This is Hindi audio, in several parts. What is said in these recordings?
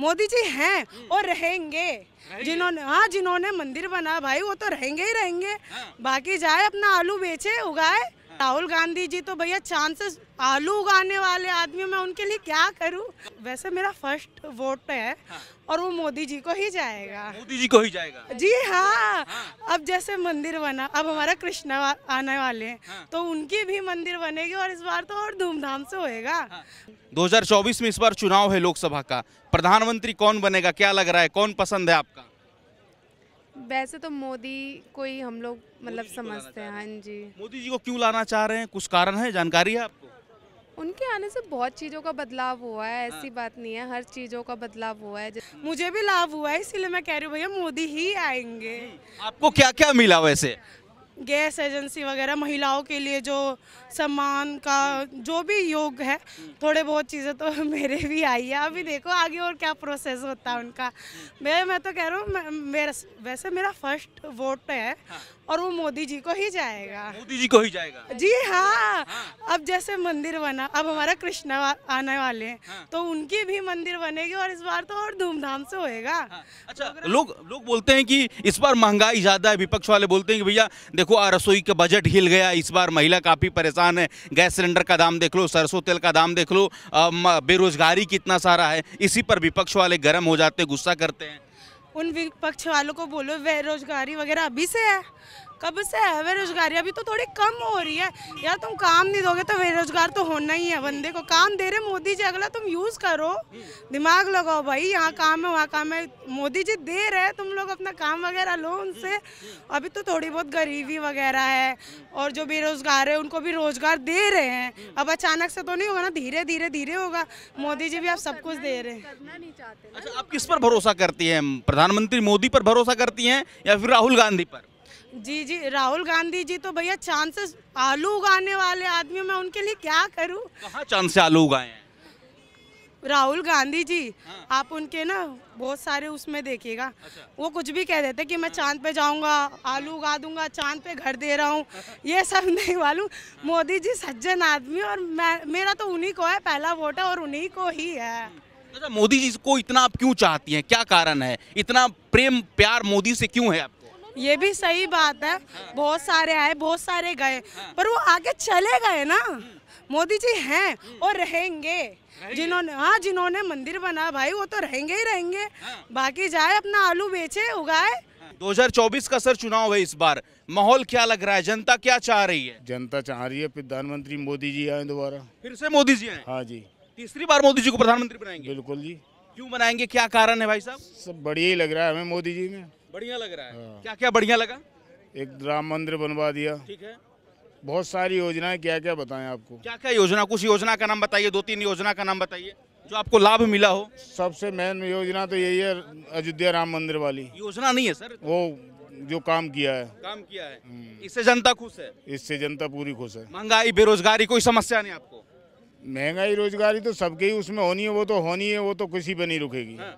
मोदी जी हैं हम्म। और रहेंगे जिन्होंने हाँ जिन्होंने मंदिर बना भाई वो तो रहेंगे ही रहेंगे हाँ। बाकी जाए अपना आलू बेचे उगाए राहुल गांधी जी तो भैया चांसेस आलू उगाने वाले आदमी मैं उनके लिए क्या करूं वैसे मेरा फर्स्ट वोट तो है हाँ। और वो मोदी जी को ही जाएगा मोदी जी को ही जाएगा जी हाँ, हाँ। अब जैसे मंदिर बना अब हमारा कृष्णा आने वाले हैं हाँ। तो उनकी भी मंदिर बनेगी और इस बार तो और धूमधाम से होएगा हाँ। 2024 में इस बार चुनाव है लोकसभा का प्रधानमंत्री कौन बनेगा क्या लग रहा है कौन पसंद है आपका वैसे तो मोदी को ही हम लोग मतलब समझते हैं हाँ जी मोदी जी को क्यों लाना चाह रहे हैं कुछ कारण है जानकारी है आपको उनके आने से बहुत चीज़ों का बदलाव हुआ है हाँ। ऐसी बात नहीं है हर चीज़ों का बदलाव हुआ है मुझे भी लाभ हुआ है इसीलिए मैं कह रही हूँ भैया मोदी ही आएंगे हम्म, आपको क्या क्या मिला वैसे गैस एजेंसी वगैरह महिलाओं के लिए जो सम्मान का जो भी योग है थोड़े बहुत चीज़ें तो मेरे भी आई है अभी देखो आगे और क्या प्रोसेस होता है उनका मैं मैं तो कह रहा हूँ मेरा वैसे मेरा फर्स्ट वोट है हाँ। और वो मोदी जी को ही जाएगा मोदी जी को ही जाएगा जी हाँ, हाँ। अब जैसे मंदिर बना अब हमारा कृष्णा आने वाले हैं हाँ। तो उनकी भी मंदिर बनेगी और इस बार तो और धूमधाम से होएगा हाँ। अच्छा तो लोग लोग बोलते हैं कि इस बार महंगाई ज़्यादा है विपक्ष वाले बोलते हैं कि भैया देखो रसोई का बजट हिल गया इस बार महिला काफ़ी परेशान है गैस सिलेंडर का दाम देख लो सरसों तेल का दाम देख लो बेरोजगारी कितना सारा है इसी पर विपक्ष वाले गर्म हो जाते गुस्सा करते हैं उन विपक्ष वालों को बोलो बेरोजगारी वगैरह अभी से है कब से है बेरोजगारी अभी तो थोड़ी कम हो रही है यार तुम काम नहीं दोगे तो बेरोजगार तो होना ही है बंदे को काम दे रहे मोदी जी अगला तुम यूज़ करो दिमाग लगाओ भाई यहाँ काम है वहाँ काम है मोदी जी दे रहे हैं तुम लोग अपना काम वगैरह लो उनसे अभी तो थोड़ी बहुत गरीबी वगैरह है और जो बेरोजगार है उनको भी रोजगार दे रहे हैं अब अचानक से तो नहीं होगा ना धीरे धीरे धीरे होगा मोदी जी भी आप सब कुछ दे रहे हैं अच्छा आप किस पर भरोसा करती है प्रधानमंत्री मोदी पर भरोसा करती है या फिर राहुल गांधी पर जी जी राहुल गांधी जी तो भैया चांद से आलू उगाने वाले आदमी मैं उनके लिए क्या करूँ चांद से आलू उगाए राहुल गांधी जी हाँ। आप उनके ना बहुत सारे उसमें देखिएगा अच्छा। वो कुछ भी कह देते कि मैं चांद पे जाऊंगा आलू उगा दूंगा चांद पे घर दे रहा हूँ ये सब नहीं मालूम मोदी जी सज्जन आदमी और मैं मेरा तो उन्हीं को है पहला वोट है और उन्हीं को ही है अच्छा, मोदी जी को इतना आप क्यों चाहती हैं क्या कारण है इतना प्रेम प्यार मोदी से क्यों है आप ये भी सही बात है बहुत सारे आए बहुत सारे गए पर वो आगे चले गए ना मोदी जी हैं और रहेंगे जिन्होंने हाँ जिन्होंने मंदिर बना भाई वो तो रहेंगे ही रहेंगे हाँ। बाकी जाए अपना आलू बेचे उगाए 2024 का सर चुनाव है इस बार माहौल क्या लग रहा है जनता क्या चाह रही है जनता चाह रही है प्रधानमंत्री मोदी जी आए दोबारा फिर से मोदी जी आए हाँ जी तीसरी बार मोदी जी को प्रधानमंत्री बनाएंगे बिल्कुल जी क्यों बनाएंगे क्या कारण है भाई साहब सब बढ़िया ही लग रहा है हमें मोदी जी में बढ़िया लग रहा है हाँ। क्या क्या बढ़िया लगा एक राम मंदिर बनवा दिया ठीक है बहुत सारी योजनाएं क्या क्या बताएं आपको क्या क्या योजना कुछ योजना का नाम बताइए दो तीन योजना का नाम बताइए जो आपको लाभ मिला हो सबसे मेन योजना तो यही है अयोध्या राम मंदिर वाली योजना नहीं है सर वो जो काम किया है काम किया है हम्म। इससे जनता खुश है इससे जनता पूरी खुश है महंगाई बेरोजगारी कोई समस्या नहीं आपको महंगाई रोजगारी तो सबके ही उसमें होनी है वो तो होनी है वो तो किसी पे नहीं रुकेगी हाँ।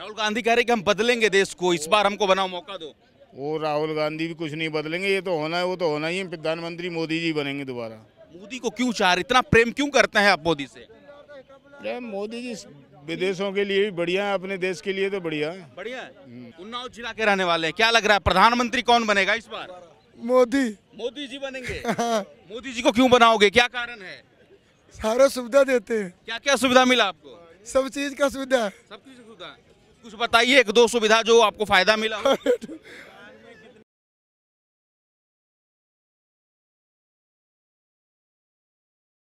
राहुल गांधी कह रहे कि हम बदलेंगे देश को इस बार हमको बनाओ मौका दो वो राहुल गांधी भी कुछ नहीं बदलेंगे ये तो होना है वो तो होना ही है प्रधानमंत्री मोदी जी बनेंगे दोबारा मोदी को क्यों चाह रहे इतना प्रेम क्यों करते हैं आप मोदी से प्रेम मोदी जी विदेशों के लिए भी बढ़िया है अपने देश के लिए तो बढ़िया है बढ़िया है उन्नाव जिला के रहने वाले हैं क्या लग रहा है प्रधानमंत्री कौन बनेगा इस बार मोदी मोदी जी बनेंगे हाँ। मोदी जी को क्यों बनाओगे क्या कारण है सारा सुविधा देते हैं क्या क्या सुविधा मिला आपको सब चीज का सुविधा सब चीज सुविधा कुछ बताइए एक दो सुविधा जो आपको फायदा मिला